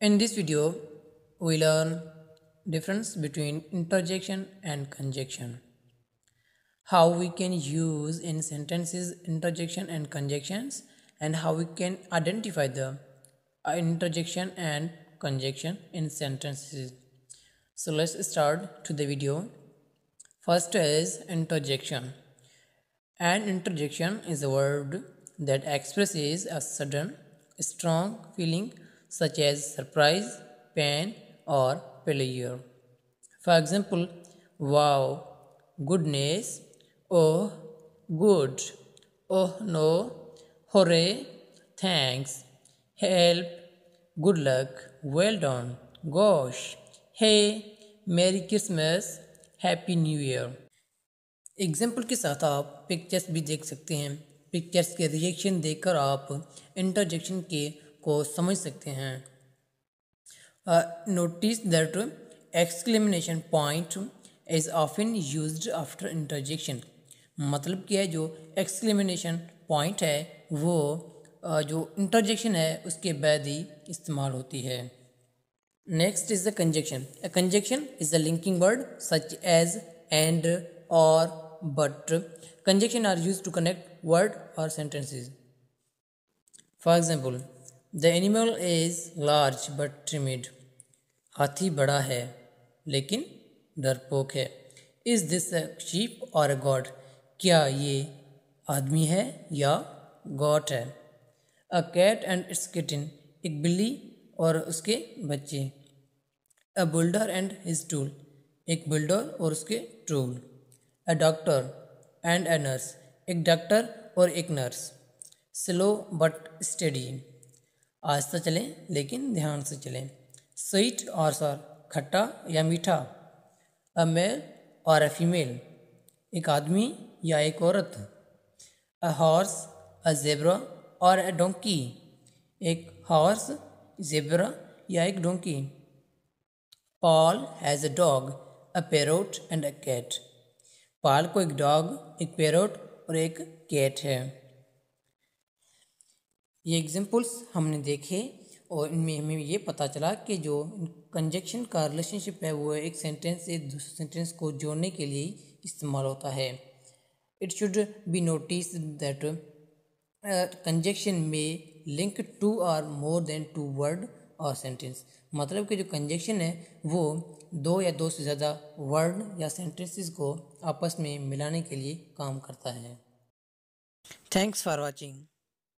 In this video, we learn difference between interjection and conjunction. How we can use in sentences interjection and conjunctions and how we can identify the uh, interjection and conjunction in sentences. So let's start to the video. First is interjection. An interjection is a word that expresses a sudden, strong feeling such as surprise, pain, or pleasure. For example, wow, goodness, oh, good, oh no, hooray, thanks, help, good luck, well done, gosh, hey, Merry Christmas, Happy New Year. Example के साथ आप pictures भी देख सकते हैं pictures के reaction देखकर आप इंटरजेक्शन के को समझ सकते हैं notice that exclamation point is often use after interjection मतलब क्या है जो एक्सक्लेमिनेशन पॉइंट है वो uh, जो इंटरजेक्शन है उसके बाद ही इस्तेमाल होती है next is the conjunction a conjunction is a linking word such as and और but conjunctions are use to connect word और sentences for example the animal is large but timid हाथी बड़ा है लेकिन डरपोक है इज दिस अ शीप और अ God क्या ये आदमी है या गॉट है a cat and its kitten एक बिल्ली और उसके बच्चे a builder and his tool एक बुल्डर और उसके tool a doctor and a nurse एक डॉक्टर और एक नर्स स्लो बट स्टडी आस्था चलें लेकिन ध्यान से चलें स्वीट और सॉर खट्टा या मीठा अ मेल और अ फीमेल एक आदमी या एक औरत अ हॉर्स अ जेबरा और अ डोंकी एक हॉर्स जेबरा या एक donkey Paul has a dog a parrot and a cat Paul को एक डॉग एक पैरोट और एक कैट है ये एग्जाम्पल्स हमने देखे और इनमें हमें ये पता चला कि जो कंजक्शन का रिलेशनशिप है वो एक सेंटेंस से दूसरे सेंटेंस को जोड़ने के लिए इस्तेमाल होता है it should be notice that conjunction में link two or more than two word और सेंटेंस मतलब कि जो कंजेक्शन है वो दो या दो से ज़्यादा वर्ड या सेंटेंसेस को आपस में मिलाने के लिए काम करता है थैंक्स फॉर वॉचिंग